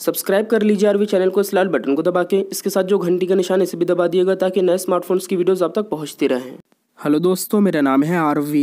subscribe कर लीजिए RV channel को इस लाल बटन को दबा के इसके साथ जो घंटी का निशान इसे भी दबा दिएगा ताकि नए स्मार्टफोन्स की वीडियोस आप तक पहुंचती रहें हेलो दोस्तों मेरा नाम है आरवी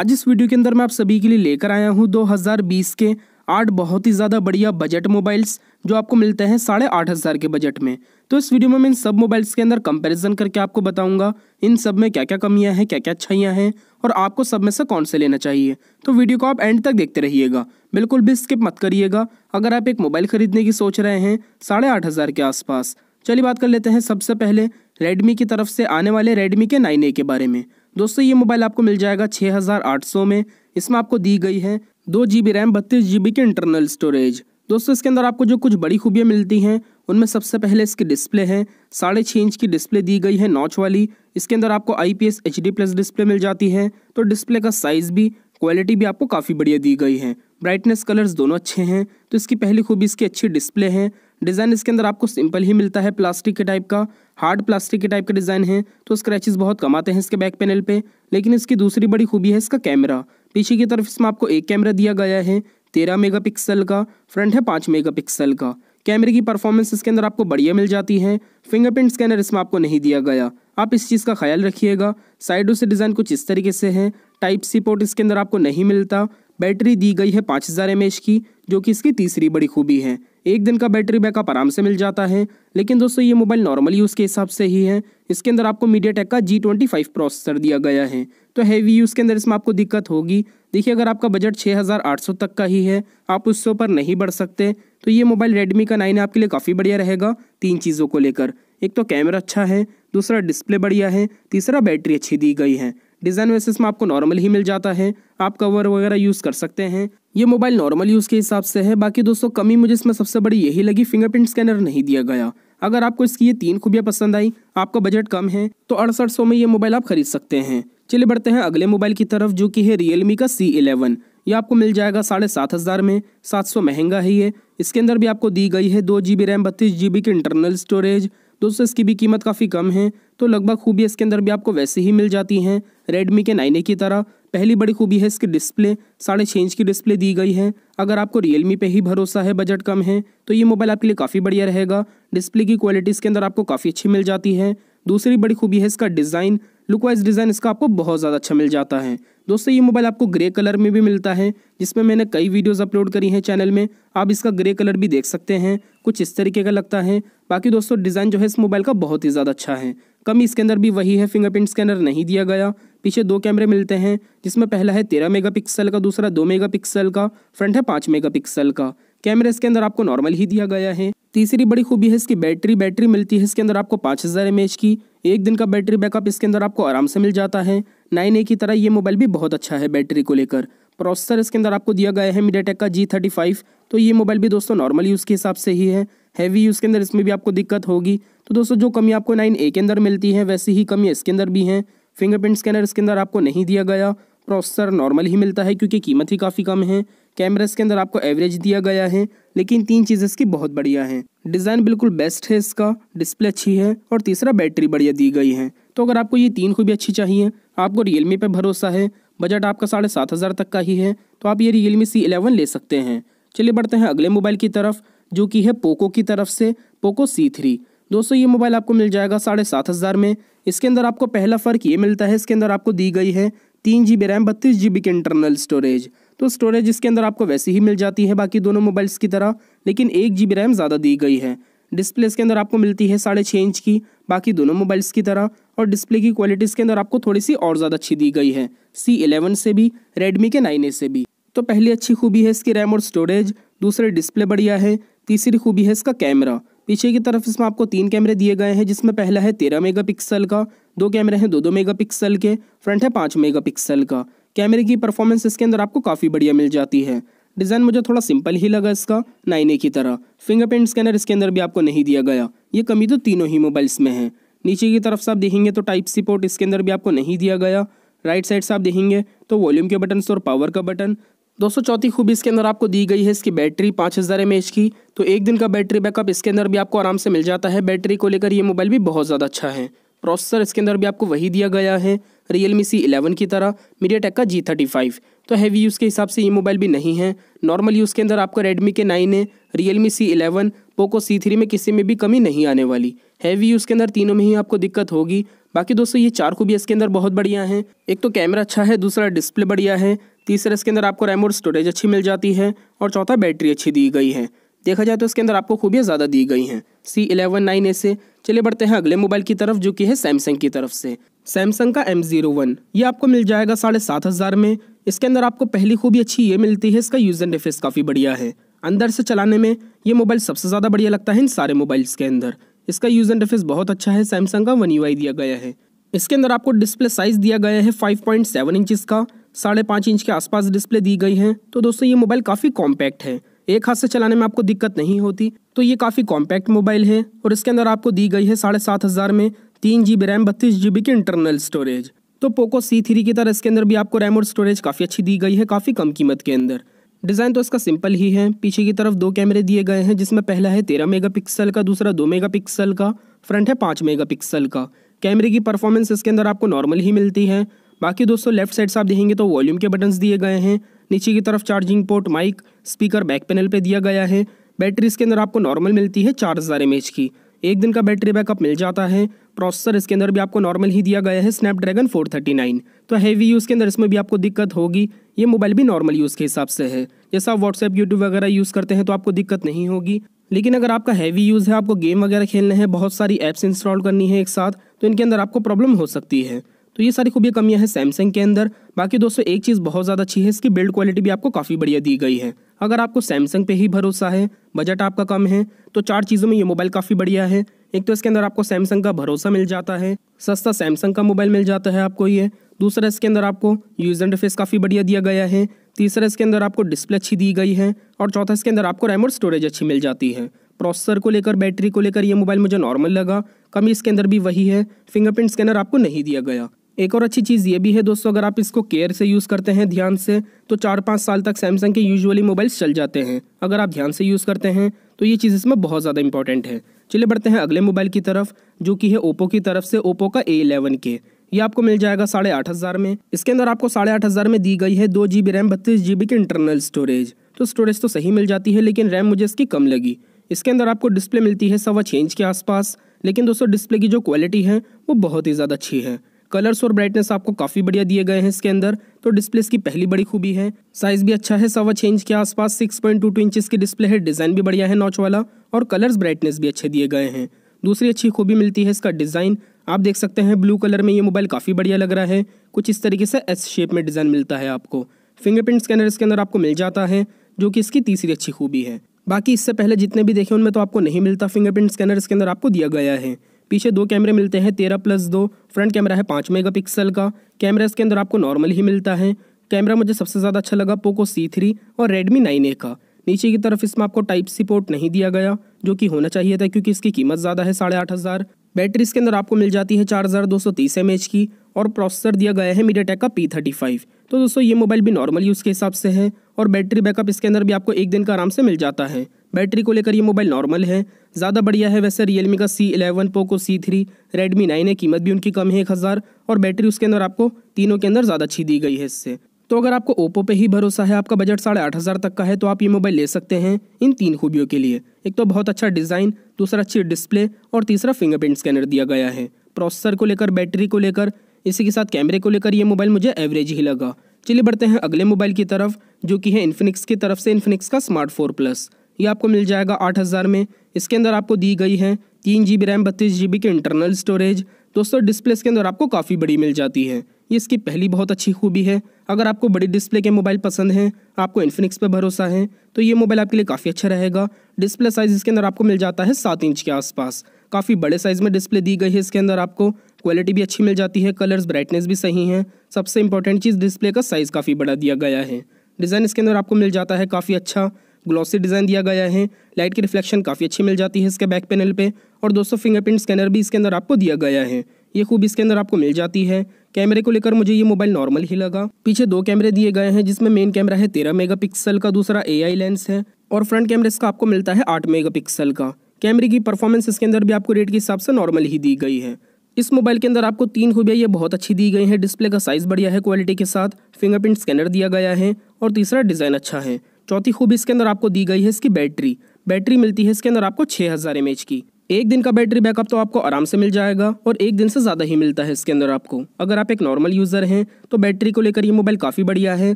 आज इस वीडियो के अंदर मैं आप सभी के लिए लेकर आया हूं 2020 के आठ बहुत ही ज़्यादा बढ़िया बजट मोबाइल्स जो आपको मिलते हैं साढ़े आठ हज़ार के बजट में तो इस वीडियो में मैं इन सब मोबाइल्स के अंदर कंपैरिजन करके आपको बताऊंगा इन सब में क्या क्या कमियां हैं क्या क्या अच्छाइयाँ हैं और आपको सब में से कौन से लेना चाहिए तो वीडियो को आप एंड तक देखते रहिएगा बिल्कुल भी स्किप मत करिएगा अगर आप एक मोबाइल खरीदने की सोच रहे हैं साढ़े आठ हज़ार के आसपास चलिए बात कर लेते हैं सबसे पहले रेडमी की तरफ से आने वाले रेडमी के नाइन ए के बारे में दोस्तों ये मोबाइल आपको मिल जाएगा सौ में इसमें आपको दी गई है दो जी बी रैम बत्तीस जी बी की इंटरनल स्टोरेज दोस्तों इसके अंदर आपको जो कुछ बड़ी खूबियाँ मिलती हैं उनमें सबसे पहले इसकी डिस्प्ले है साढ़े छः इंच की डिस्प्ले दी गई है नॉच वाली इसके अंदर आपको I P S H D plus display मिल जाती है तो डिस्प्ले का साइज़ भी क्वालिटी भी आपको काफ़ी बढ़िया दी गई है ब्राइटनेस कलर्स दोनों अच्छे हैं तो इसकी पहली खूबी इसकी अच्छी डिस्प्ले है डिज़ाइन इसके अंदर आपको सिंपल ही मिलता है प्लास्टिक के टाइप का हार्ड प्लास्टिक के टाइप का डिज़ाइन है तो स्क्रैचेस बहुत कम आते हैं इसके बैक पैनल पे लेकिन इसकी दूसरी बड़ी खूबी है इसका कैमरा पीछे की तरफ इसमें आपको एक कैमरा दिया गया है तेरह मेगापिक्सल का फ्रंट है पाँच मेगापिक्सल का कैमरे की परफॉर्मेंस इसके अंदर आपको बढ़िया मिल जाती है फिंगरप्रिंट स्कैनर इसमें आपको नहीं दिया गया आप इस चीज़ का ख्याल रखिएगा साइडों से डिज़ाइन कुछ इस तरीके से है टाइप सी पोर्ट इसके अंदर आपको नहीं मिलता बैटरी दी गई है पाँच हज़ार एम की जो कि इसकी तीसरी बड़ी खूबी है एक दिन का बैटरी बैकअप आराम से मिल जाता है लेकिन दोस्तों ये मोबाइल नॉर्मल यूज़ के हिसाब से ही है इसके अंदर आपको मीडिया का जी ट्वेंटी फाइव प्रोसेसर दिया गया है तो हैवी यूज़ के अंदर इसमें आपको दिक्कत होगी देखिए अगर आपका बजट 6800 तक का ही है आप उससे ऊपर नहीं बढ़ सकते तो ये मोबाइल रेडमी का नाइन आपके लिए काफ़ी बढ़िया रहेगा तीन चीज़ों को लेकर एक तो कैमरा अच्छा है दूसरा डिस्प्ले बढ़िया है तीसरा बैटरी अच्छी दी गई है डिज़ाइन वैसे इसमें आपको नॉर्मल ही मिल जाता है आप कवर वगैरह यूज़ कर सकते हैं ये मोबाइल नॉर्मल यूज़ के हिसाब से है बाकी दोस्तों कमी मुझे इसमें सबसे बड़ी यही लगी फिंगरप्रिंट स्कैनर नहीं दिया गया अगर आपको इसकी ये तीन खूबियाँ पसंद आई आपका बजट कम है तो अड़सठ सौ में ये मोबाइल आप खरीद सकते हैं चलिए बढ़ते हैं अगले मोबाइल की तरफ जो कि है रियलमी का सी इलेवन ये आपको मिल जाएगा साढ़े सात हज़ार में सात सौ महंगा है ये इसके अंदर भी आपको दी गई है दो जी बी रैम बत्तीस जी बी की इंटरनल स्टोरेज दोस्तों इसकी भी कीमत काफ़ी कम है तो लगभग खूबी इसके अंदर भी आपको वैसे ही मिल जाती हैं रेडमी के नाइन की तरह पहली बड़ी खूबी है इसकी डिस्प्ले साढ़े छः इंच की डिस्प्ले दी गई है अगर आपको Realme पे ही भरोसा है बजट कम है तो ये मोबाइल आपके लिए काफ़ी बढ़िया रहेगा डिस्प्ले की क्वालिटी इसके अंदर आपको काफ़ी अच्छी मिल जाती है दूसरी बड़ी खूबी है इसका डिज़ाइन लुक वाइज डिज़ाइन इसका आपको बहुत ज़्यादा अच्छा मिल जाता है दोस्तों ये मोबाइल आपको ग्रे कलर में भी मिलता है जिसमें मैंने कई वीडियोस अपलोड करी हैं चैनल में आप इसका ग्रे कलर भी देख सकते हैं कुछ इस तरीके का लगता है बाकी दोस्तों डिज़ाइन जो है इस मोबाइल का बहुत ही ज़्यादा अच्छा है कमी इसके अंदर भी वही है फिंगरप्रिंट स्कैनर नहीं दिया गया पीछे दो कैमरे मिलते हैं जिसमें पहला है तेरह मेगा का दूसरा दो मेगा का फ्रंट है पाँच मेगा का कैमरा इसके अंदर आपको नॉर्मल ही दिया गया है तीसरी बड़ी खूबी है इसकी बैटरी बैटरी मिलती है इसके अंदर आपको पाँच हज़ार एम एच की एक दिन का बैटरी बैकअप इसके अंदर आपको आराम से मिल जाता है नाइन ए की तरह ये मोबाइल भी बहुत अच्छा है बैटरी को लेकर प्रोसेसर इसके अंदर आपको दिया गया है मीडिया का जी थर्टी फाइव तो ये मोबाइल भी दोस्तों नॉर्मल यूज़ के हिसाब से ही है हैवी यूज़ के अंदर इसमें भी आपको दिक्कत होगी तो दोस्तों जो कमी आपको नाइन ए के अंदर मिलती है वैसी ही कमी इसके अंदर भी है फिंगरप्रिंट स्कैनर इसके अंदर आपको नहीं दिया गया प्रोसेसर नॉर्मल ही मिलता है क्योंकि कीमत ही काफ़ी कम है कैमरास के अंदर आपको एवरेज दिया गया है लेकिन तीन चीज़ें इसकी बहुत बढ़िया हैं डिज़ाइन बिल्कुल बेस्ट है इसका डिस्प्ले अच्छी है और तीसरा बैटरी बढ़िया दी गई है तो अगर आपको ये तीन खूबी अच्छी चाहिए आपको रियलमी पर भरोसा है बजट आपका साढ़े सात हज़ार तक का ही है तो आप ये रियलमी सी एलेवन ले सकते हैं चलिए बढ़ते हैं अगले मोबाइल की तरफ जो कि है पोको की तरफ से पोको सी थ्री दोस्तों ये मोबाइल आपको मिल जाएगा साढ़े सात हज़ार में इसके अंदर आपको पहला फ़र्क ये मिलता है इसके अंदर आपको दी गई है तीन जी बी रैम बत्तीस जी बी की इंटरनल स्टोरेज तो स्टोरेज इसके अंदर आपको वैसे ही मिल जाती है बाकी दोनों मोबाइल्स की तरह लेकिन एक जी बी रैम ज़्यादा दी गई है डिस्प्ले इसके अंदर आपको मिलती है साढ़े छः इंच की बाकी दोनों मोबाइल्स की तरह और डिस्प्ले की क्वालिटी इसके अंदर आपको थोड़ी सी और ज़्यादा अच्छी दी गई है सी इलेवन से भी रेडमी के नाइन ए से भी तो पहली अच्छी खूबी है इसकी रैम और स्टोरेज दूसरी डिस्प्ले बढ़िया है तीसरी खूबी है इसका कैमरा पीछे की तरफ इसमें आपको तीन कैमरे दिए गए हैं जिसमें पहला है तेरह मेगापिक्सल का दो कैमरे हैं दो दो मेगापिक्सल के फ्रंट है पाँच मेगापिक्सल का कैमरे की परफॉर्मेंस इसके अंदर आपको काफ़ी बढ़िया मिल जाती है डिज़ाइन मुझे थोड़ा सिंपल ही लगा इसका नाइन की तरह फिंगरप्रिंट स्कैनर इसके अंदर भी आपको नहीं दिया गया ये कमी तो तीनों ही मोबाइल्स में है नीचे की तरफ से आप देखेंगे तो टाइप सी पोर्ट इसके अंदर भी आपको नहीं दिया गया राइट साइड से आप देखेंगे तो वॉल्यूम के बटन और पावर का बटन दोस्तों चौथी खूबी इसके अंदर आपको दी गई है इसकी बैटरी पाँच हज़ार एम की तो एक दिन का बैटरी बैकअप इसके अंदर भी आपको आराम से मिल जाता है बैटरी को लेकर ये मोबाइल भी बहुत ज़्यादा अच्छा है प्रोसेसर इसके अंदर भी आपको वही दिया गया है रियल मी सी इलेवन की तरह मीडिया टेक का जी थर्टी फाइव तो हैवी यूज़ के हिसाब से ये मोबाइल भी नहीं है नॉर्मल यूज़ के अंदर आपको रेडमी के नाइन है Realme C eleven Poco C three में किसी में भी कमी नहीं आने वाली हैवी यूज़ के अंदर तीनों में ही आपको दिक्कत होगी बाकी दोस्तों ये चार खूबी इसके अंदर बहुत बढ़िया है एक तो कैमरा अच्छा है दूसरा डिस्प्ले बढ़िया है तीसरा इसके अंदर आपको रैम और स्टोरेज अच्छी मिल जाती है और चौथा बैटरी अच्छी दी गई है देखा जाए तो इसके अंदर आपको खूबियाँ ज़्यादा दी गई हैं सी इलेवन नाइन ए से चले बढ़ते हैं अगले मोबाइल की तरफ जो कि है सैमसंग की तरफ से सैमसंग का एम जीरो वन ये आपको मिल जाएगा साढ़े सात हज़ार में इसके अंदर आपको पहली खूबी अच्छी ये मिलती है इसका यूज़र इंटरफेस काफ़ी बढ़िया है अंदर से चलाने में ये मोबाइल सबसे ज़्यादा बढ़िया लगता है इन सारे मोबाइल्स के अंदर इसका यूज इंटरफेस बहुत अच्छा है सैमसंग का वन यू दिया गया है इसके अंदर आपको डिस्प्ले साइज दिया गया है 5.7 पॉइंट इंचज का साढ़े पाँच इंच के आसपास डिस्प्ले दी गई है तो दोस्तों ये मोबाइल काफ़ी कॉम्पैक्ट है एक हाथ से चलाने में आपको दिक्कत नहीं होती तो ये काफ़ी कॉम्पैक्ट मोबाइल है और इसके अंदर आपको दी गई है साढ़े सात हज़ार में तीन जी बी रैम बत्तीस जी बी की इंटरनल स्टोरेज तो पोको सी थ्री की तरह इसके अंदर भी आपको रैम और स्टोरेज काफ़ी अच्छी दी गई है काफ़ी कम कीमत के अंदर डिज़ाइन तो इसका सिंपल ही है पीछे की तरफ दो कैमरे दिए गए हैं जिसमें पहला है तेरह मेगापिक्सल का दूसरा दो मेगापिक्सल का फ्रंट है पाँच मेगापिक्सल का कैमरे की परफॉर्मेंस इसके अंदर आपको नॉर्मल ही मिलती है बाकी दोस्तों लेफ्ट साइड से आप देखेंगे तो वॉल्यूम के बटन्स दिए गए हैं नीचे की तरफ charging port mic speaker back panel पर दिया गया है बैटरी इसके अंदर आपको नॉर्मल मिलती है चार हज़ार की एक दिन का बैटरी बैकअप मिल जाता है प्रोसेसर इसके अंदर भी आपको नॉर्मल ही दिया गया है स्नैपड्रैगन 439 तो हैवी यूज़ के अंदर इसमें भी आपको दिक्कत होगी ये मोबाइल भी नॉर्मल यूज़ के हिसाब से है जैसा आप व्हाट्सएप यूट्यूब वगैरह यूज़ करते हैं तो आपको दिक्कत नहीं होगी लेकिन अगर आपका हैवी यूज़ है आपको गेम वगैरह खेलने हैं बहुत सारी ऐप्स इंस्टॉल करनी है एक साथ तो इनके अंदर आपको प्रॉब्लम हो सकती है तो ये सारी खूबियाँ कमियाँ हैं सैमसंग के अंदर बाकी दोस्तों एक चीज़ बहुत ज़्यादा अच्छी है इसकी बिल्ड क्वालिटी भी आपको काफ़ी बढ़िया दी गई है अगर आपको सैमसंग पे ही भरोसा है बजट आपका कम है तो चार चीज़ों में ये मोबाइल काफ़ी बढ़िया है एक तो इसके अंदर आपको सैमसंग का भरोसा मिल जाता है सस्ता सैमसंग का मोबाइल मिल जाता है आपको ये दूसरा इसके अंदर आपको यूज इंटरफेस काफ़ी बढ़िया दिया गया है तीसरा इसके अंदर आपको डिस्प्ले अच्छी दी गई है और चौथा इसके अंदर आपको रैम और स्टोरेज अच्छी मिल जाती है प्रोसेसर को लेकर बैटरी को लेकर यह मोबाइल मुझे नॉर्मल लगा कमी इसके अंदर भी वही है फिंगरप्रिंट स्कैनर आपको नहीं दिया गया एक और अच्छी चीज़ ये भी है दोस्तों अगर आप इसको केयर से यूज़ करते हैं ध्यान से तो चार पाँच साल तक सैमसंग के यूजुअली मोबाइल्स चल जाते हैं अगर आप ध्यान से यूज़ करते हैं तो ये चीज़ इसमें बहुत ज़्यादा इंपॉर्टेंट है चलिए बढ़ते हैं अगले मोबाइल की तरफ जो कि है ओप्पो की तरफ से ओप्पो का ए इलेवन के ये आपको मिल जाएगा साढ़े आठ हज़ार में इसके अंदर आपको साढ़े आठ हज़ार में दी गई है दो जी बी रैम बत्तीस जी बी की इंटरनल स्टोरेज तो स्टोरेज तो सही मिल जाती है लेकिन रैम मुझे इसकी कम लगी इसके अंदर आपको डिस्प्ले मिलती है सवा छः इंच के आसपास लेकिन दोस्तों डिस्प्ले की जो क्वालिटी है वो बहुत ही ज़्यादा अच्छी है कलर्स और ब्राइटनेस आपको काफ़ी बढ़िया दिए गए हैं इसके अंदर तो डिस्प्ले इसकी पहली बड़ी खूबी है साइज भी अच्छा है सवा छः इंच के आसपास six point two two inches की डिस्प्ले है डिज़ाइन भी बढ़िया है नॉच वाला और कलर्स ब्राइटनेस भी अच्छे दिए गए हैं दूसरी अच्छी खूबी मिलती है इसका डिज़ाइन आप देख सकते हैं ब्लू कलर में ये मोबाइल काफ़ी बढ़िया लग रहा है कुछ इस तरीके से एस शेप में डिज़ाइन मिलता है आपको फिंगरप्रिंट स्कैनर इसके अंदर आपको मिल जाता है जो कि इसकी तीसरी अच्छी खूबी है बाकी इससे पहले जितने भी देखे उनमें तो आपको नहीं मिलता फिंगरप्रिंट स्कैनर इसके अंदर आपको दिया गया है पीछे दो कैमरे मिलते हैं तेरह प्लस दो फ्रंट कैमरा है पाँच मेगापिक्सल का कैमरा इसके अंदर आपको नॉर्मल ही मिलता है कैमरा मुझे सबसे ज़्यादा अच्छा लगा पोको सी थ्री और रेडमी नाइन ए का नीचे की तरफ इसमें आपको टाइप सी पोर्ट नहीं दिया गया जो कि होना चाहिए था क्योंकि इसकी कीमत ज़्यादा है साढ़े आठ हज़ार बैटरी इसके अंदर आपको मिल जाती है चार हज़ार दो सौ तीस एम एच की और प्रोसेसर दिया गया है मीडिया टेक का पी थर्टी फाइव तो दोस्तों ये मोबाइल भी नॉर्मल यूज़ के हिसाब से है और बैटरी बैकअप इसके अंदर भी आपको एक दिन का आराम से मिल जाता है बैटरी को लेकर ये मोबाइल नॉर्मल है ज़्यादा बढ़िया है वैसे रियलमी का C eleven Poco C three Redmi nine है कीमत भी उनकी कम है एक हज़ार और बैटरी उसके अंदर आपको तीनों के अंदर ज़्यादा अच्छी दी गई है इससे तो अगर आपको ओप्पो पे ही भरोसा है आपका बजट साढ़े आठ हज़ार तक का है तो आप ये मोबाइल ले सकते हैं इन तीन खूबियों के लिए एक तो बहुत अच्छा डिज़ाइन दूसरा अच्छी डिस्प्ले और तीसरा फिंगरप्रिंट स्कैनर दिया गया है प्रोसेसर को लेकर बैटरी को लेकर इसी के साथ कैमरे को लेकर ये मोबाइल मुझे एवरेज ही लगा चलिए बढ़ते हैं अगले मोबाइल की तरफ जो कि है इन्फिनिक्स की तरफ से इन्फिनिक्स का स्मार्ट फोर प्लस ये आपको मिल जाएगा आठ हज़ार में इसके अंदर आपको दी गई है तीन जी बी रैम बत्तीस जी बी की इंटरनल स्टोरेज दोस्तों डिस्प्ले इसके अंदर आपको काफ़ी बड़ी मिल जाती है ये इसकी पहली बहुत अच्छी खूबी है अगर आपको बड़ी डिस्प्ले के मोबाइल पसंद हैं आपको इन्फिनिक्स पर भरोसा है तो ये मोबाइल आपके लिए काफ़ी अच्छा रहेगा डिस्प्ले साइज़ इसके अंदर आपको मिल जाता है सात इंच के आसपास काफ़ी बड़े साइज़ में डिस्प्ले दी गई है इसके अंदर आपको क्वालिटी भी अच्छी मिल जाती है कलर्स ब्राइटनेस भी सही है सबसे इंपॉर्टेंट चीज़ डिस्प्ले का साइज़ काफ़ी बड़ा दिया गया है डिज़ाइन इसके अंदर आपको मिल जाता है काफ़ी अच्छा ग्लॉसी डिज़ाइन दिया गया है लाइट की रिफ्लेक्शन काफ़ी अच्छी मिल जाती है इसके बैक पैनल पे और दोस्तों फिंगरप्रिंट स्कैनर भी इसके अंदर आपको दिया गया है ये खूब इसके अंदर आपको मिल जाती है कैमरे को लेकर मुझे ये मोबाइल नॉर्मल ही लगा पीछे दो कैमरे दिए गए हैं जिसमें मेन कैमरा है तेरह मेगापिक्सल का दूसरा एआई लेंस है और फ्रंट कैमरा इसका आपको मिलता है आठ मेगापिक्सल का कैमरे की परफॉर्मेंस इसके अंदर भी आपको रेट के हिसाब से नॉर्मल ही दी गई है इस मोबाइल के अंदर आपको तीन खूबियाँ ये बहुत अच्छी दी गई हैं डिस्प्ले का साइज़ बढ़िया है क्वालिटी के साथ फिंगरप्रिंट स्कैनर दिया गया है और तीसरा डिज़ाइन अच्छा है चौथी खूबी इसके अंदर आपको दी गई है इसकी बैटरी बैटरी मिलती है इसके अंदर आपको छः हज़ार एम की एक दिन का बैटरी बैकअप तो आपको आराम से मिल जाएगा और एक दिन से ज़्यादा ही मिलता है इसके अंदर आपको अगर आप एक नॉर्मल यूज़र हैं तो बैटरी को लेकर ये मोबाइल काफ़ी बढ़िया है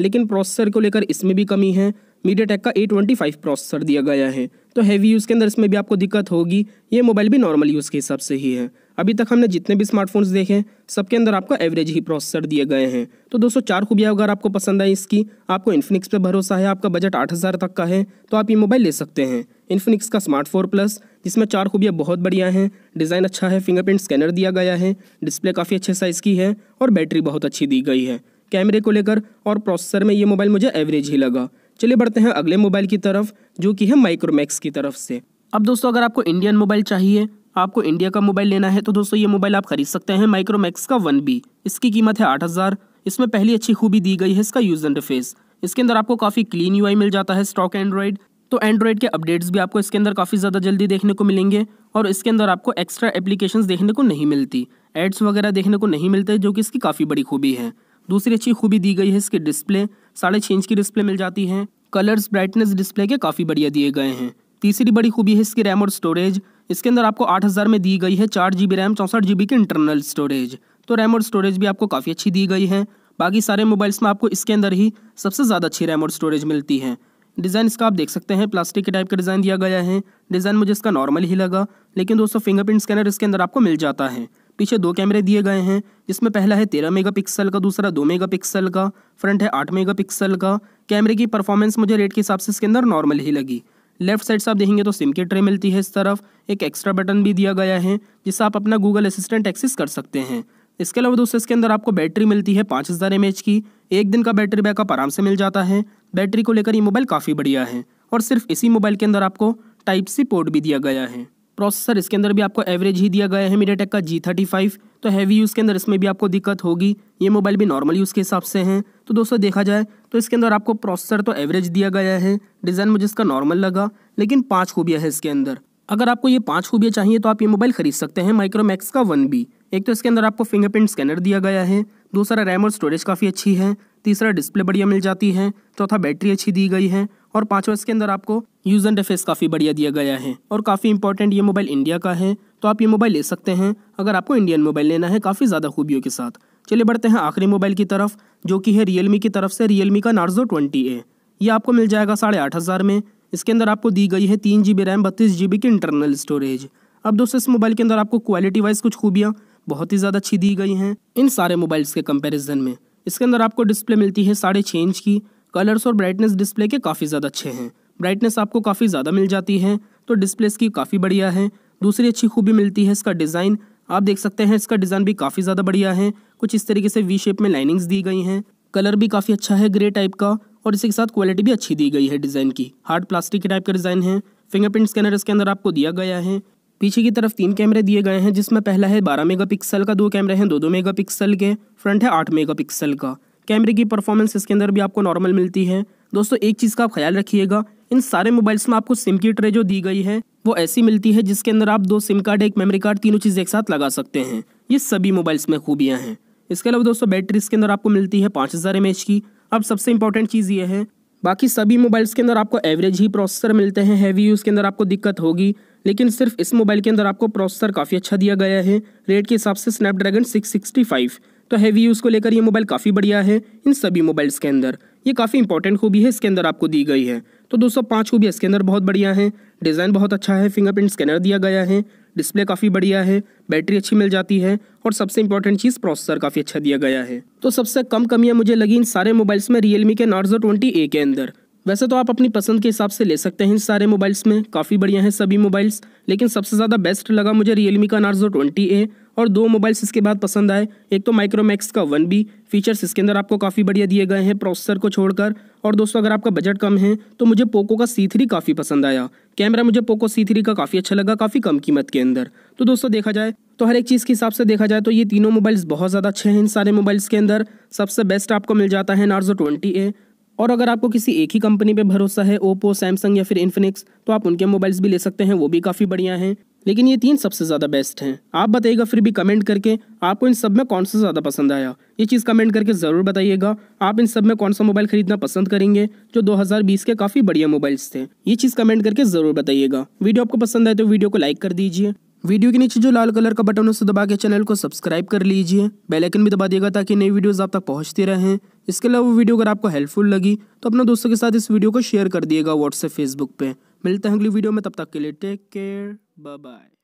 लेकिन प्रोसेसर को लेकर इसमें भी कमी है मीडिया टेक का ए ट्वेंटी फाइव प्रोसेसर दिया गया है तो हैवी यूज़ के अंदर इसमें भी आपको दिक्कत होगी ये मोबाइल भी नॉर्मल यूज़ के हिसाब से ही है अभी तक हमने जितने भी स्मार्टफोन्स देखे हैं सबके अंदर आपको एवरेज ही प्रोसेसर दिए गए हैं तो दोस्तों चार खूबियाँ अगर आपको पसंद आई इसकी आपको इन्फिनिक्स पर भरोसा है आपका बजट आठ हज़ार तक का है तो आप ये मोबाइल ले सकते हैं इन्फिनिक्स का स्मार्ट फोर प्लस जिसमें चार खूबियाँ बहुत बढ़िया हैं डिज़ाइन अच्छा है फिंगरप्रिंट स्कैनर दिया गया है डिस्प्ले काफ़ी अच्छे साइज़ की है और बैटरी बहुत अच्छी दी गई है कैमरे को लेकर और प्रोसेसर में ये मोबाइल मुझे एवरेज ही लगा चलिए बढ़ते हैं अगले मोबाइल की तरफ जो कि है माइक्रोमैक्स की तरफ से अब दोस्तों अगर आपको इंडियन मोबाइल चाहिए आपको इंडिया का मोबाइल लेना है तो दोस्तों ये मोबाइल आप खरीद सकते हैं माइक्रोमैक्स का वन बी इसकी कीमत है आठ हज़ार इसमें पहली अच्छी खूबी दी गई है इसका यूज इंटरफेस इसके अंदर आपको काफ़ी क्लीन यू मिल जाता है स्टॉक एंड्रॉइड तो एंड्रॉइड के अपडेट्स भी आपको इसके अंदर काफ़ी ज़्यादा जल्दी देखने को मिलेंगे और इसके अंदर आपको एक्स्ट्रा एप्लीकेशन देखने को नहीं मिलती एड्स वगैरह देखने को नहीं मिलते जो कि इसकी काफ़ी बड़ी खूबी है दूसरी अच्छी खूबी दी गई है इसकी डिस्प्ले साढ़े छः इंच की डिस्प्ले मिल जाती है कलर्स ब्राइटनेस डिस्प्ले के काफ़ी बढ़िया दिए गए हैं तीसरी बड़ी खूबी है इसकी रैम और स्टोरेज इसके अंदर आपको आठ हज़ार में दी गई है चार जी बी रैम चौंसठ जी बी की इंटरनल स्टोरेज तो रैम और स्टोरेज भी आपको काफ़ी अच्छी दी गई है बाकी सारे मोबाइल्स में आपको इसके अंदर ही सबसे ज़्यादा अच्छी रैम और स्टोरेज मिलती है डिज़ाइन इसका आप देख सकते हैं प्लास्टिक के टाइप का डिज़ाइन दिया गया है डिज़ाइन मुझे इसका नॉर्मल ही लगा लेकिन दोस्तों फिंगरप्रिंट स्कैनर इसके अंदर आपको मिल जाता है पीछे दो कैमरे दिए गए हैं जिसमें पहला है तेरह मेगापिक्सल का दूसरा दो मेगापिक्सल का फ्रंट है आठ मेगापिक्सल का कैमरे की परफॉर्मेंस मुझे रेट के हिसाब से इसके अंदर नॉर्मल ही लगी लेफ्ट साइड से आप देखेंगे तो सिम की ट्रे मिलती है इस तरफ एक एक्स्ट्रा बटन भी दिया गया है जिससे आप अपना गूगल असिस्टेंट एक्सेस कर सकते हैं इसके अलावा दोस्तों इसके अंदर आपको बैटरी मिलती है पाँच हज़ार एम की एक दिन का बैटरी बैकअप आराम से मिल जाता है बैटरी को लेकर ये मोबाइल काफ़ी बढ़िया है और सिर्फ इसी मोबाइल के अंदर आपको टाइप सी पोर्ट भी दिया गया है प्रोसेसर इसके अंदर भी आपको एवरेज ही दिया गया है टेक का जी थर्टी फाइव तो हैवी यूज़ के अंदर इसमें भी आपको दिक्कत होगी ये मोबाइल भी नॉर्मल यूज़ के हिसाब से हैं तो दोस्तों देखा जाए तो इसके अंदर आपको प्रोसेसर तो एवरेज दिया गया है डिज़ाइन मुझे इसका नॉर्मल लगा लेकिन पाँच खूबियाँ है इसके अंदर अगर आपको ये पाँच खूबियाँ चाहिए तो आप ये मोबाइल खरीद सकते हैं माइक्रोमैक्स का वन बी एक तो इसके अंदर आपको फिंगरप्रिंट स्कैनर दिया गया है दूसरा रैम और स्टोरेज काफ़ी अच्छी है तीसरा डिस्प्ले बढ़िया मिल जाती है चौथा बैटरी अच्छी दी गई है और पाँच इसके अंदर आपको यूज एंड काफ़ी बढ़िया दिया गया है और काफ़ी इंपॉर्टेंट ये मोबाइल इंडिया का है तो आप ये मोबाइल ले सकते हैं अगर आपको इंडियन मोबाइल लेना है काफ़ी ज़्यादा खूबियों के साथ चलिए बढ़ते हैं आखिरी मोबाइल की तरफ जो कि है रियल की तरफ से रियल का नार्जो ट्वेंटी ए ये आपको मिल जाएगा साढ़े आठ हज़ार में इसके अंदर आपको दी गई है तीन जी बी रैम बत्तीस जी बी की इंटरनल स्टोरेज अब दोस्तों इस मोबाइल के अंदर आपको क्वालिटी वाइज कुछ खूबियाँ बहुत ही ज़्यादा अच्छी दी गई हैं इन सारे मोबाइल्स के कंपैरिजन में इसके अंदर आपको डिस्प्ले मिलती है साढ़े छः इंच की कलर्स और ब्राइटनेस डिस्प्ले के काफ़ी ज़्यादा अच्छे हैं ब्राइटनेस आपको काफ़ी ज़्यादा मिल जाती है तो डिस्प्ले इसकी काफ़ी बढ़िया है दूसरी अच्छी खूबी मिलती है इसका डिज़ाइन आप देख सकते हैं इसका डिज़ाइन भी काफ़ी ज़्यादा बढ़िया है कुछ इस तरीके से वी शेप में लाइनिंग्स दी गई हैं कलर भी काफ़ी अच्छा है ग्रे टाइप का और इसके साथ क्वालिटी भी अच्छी दी गई है डिज़ाइन की हार्ड प्लास्टिक के टाइप का डिज़ाइन है फिंगरप्रिंट स्कैनर इसके अंदर आपको दिया गया है पीछे की तरफ तीन कैमरे दिए गए हैं जिसमें पहला है बारह मेगापिक्सल का दो कैमरे हैं दो दो मेगापिक्सल के फ्रंट है आठ मेगापिक्सल का कैमरे की परफॉर्मेंस इसके अंदर भी आपको नॉर्मल मिलती है दोस्तों एक चीज़ का आप ख्याल रखिएगा इन सारे मोबाइल्स में आपको सिम की ट्रे जो दी गई है वो ऐसी मिलती है जिसके अंदर आप दो सिम कार्ड एक मेमोरी कार्ड तीनों चीज़ एक साथ लगा सकते हैं ये सभी मोबाइल्स में खूबियाँ हैं इसके अलावा दोस्तों बैटरी इसके अंदर आपको मिलती है पाँच हज़ार की अब सबसे इंपॉर्टेंट चीज़ ये है बाकी सभी मोबाइल्स के अंदर आपको एवरेज ही प्रोसेसर मिलते हैं हैवी यूज़ के अंदर आपको दिक्कत होगी लेकिन सिर्फ इस मोबाइल के अंदर आपको प्रोसेसर काफ़ी अच्छा दिया गया है रेट के हिसाब से स्नैपड्रैगन सिक्स सिक्सटी फाइव तो हैवी यूज़ को लेकर ये मोबाइल काफ़ी बढ़िया है इन सभी मोबाइल्स के अंदर ये काफ़ी इंपॉर्टेंट खूबी है इसके अंदर आपको दी गई है तो दो सौ पाँच खूबी इसके अंदर बहुत बढ़िया है डिज़ाइन बहुत अच्छा है फिंगरप्रिंट स्कैनर दिया गया है डिस्प्ले काफ़ी बढ़िया है बैटरी अच्छी मिल जाती है और सबसे इंपॉर्टेंट चीज़ प्रोसेसर काफ़ी अच्छा दिया गया है तो सबसे कम कमियाँ मुझे लगी इन सारे मोबाइल्स में रियलमी के नार्जो ट्वेंटी ए के अंदर वैसे तो आप अपनी पसंद के हिसाब से ले सकते हैं इन सारे मोबाइल्स में काफ़ी बढ़िया हैं सभी मोबाइल्स लेकिन सबसे ज़्यादा बेस्ट लगा मुझे रियलमी का नार्जो ट्वेंटी ए और दो मोबाइल्स इसके बाद पसंद आए एक तो माइक्रोमैक्स का वन बी फीचर्स इसके अंदर आपको काफ़ी बढ़िया दिए गए हैं प्रोसेसर को छोड़कर और दोस्तों अगर आपका बजट कम है तो मुझे पोको का सी थ्री काफ़ी पसंद आया कैमरा मुझे पोको सी थ्री का काफ़ी अच्छा लगा काफ़ी कम कीमत के अंदर तो दोस्तों देखा जाए तो हर एक चीज़ के हिसाब से देखा जाए तो ये तीनों मोबाइल्स बहुत ज़्यादा अच्छे हैं इन सारे मोबाइल्स के अंदर सबसे बेस्ट आपको मिल जाता है नार्जो ट्वेंटी ए और अगर आपको किसी एक ही कंपनी पे भरोसा है ओप्पो सैमसंग या फिर इन्फिनिक्स तो आप उनके मोबाइल्स भी ले सकते हैं वो भी काफ़ी बढ़िया हैं लेकिन ये तीन सबसे ज़्यादा बेस्ट हैं आप बताइएगा फिर भी कमेंट करके आपको इन सब में कौन सा ज़्यादा पसंद आया ये चीज़ कमेंट करके ज़रूर बताइएगा आप इन सब में कौन सा मोबाइल खरीदना पसंद करेंगे जो 2020 के काफ़ी बढ़िया मोबाइल्स थे ये चीज़ कमेंट करके ज़रूर बताइएगा वीडियो आपको पसंद आए तो वीडियो को लाइक कर दीजिए वीडियो के नीचे जो लाल कलर का बटन उसे दबा के चैनल को सब्सक्राइब कर लीजिए बेल आइकन भी दबा दिएगा ताकि नई वीडियोस आप तक पहुंचती रहें इसके अलावा वीडियो अगर आपको हेल्पफुल लगी तो अपने दोस्तों के साथ इस वीडियो को शेयर कर दिएगा व्हाट्सएप फेसबुक पे मिलते हैं अगली वीडियो में तब तक के लिए टेक केयर बाय बाय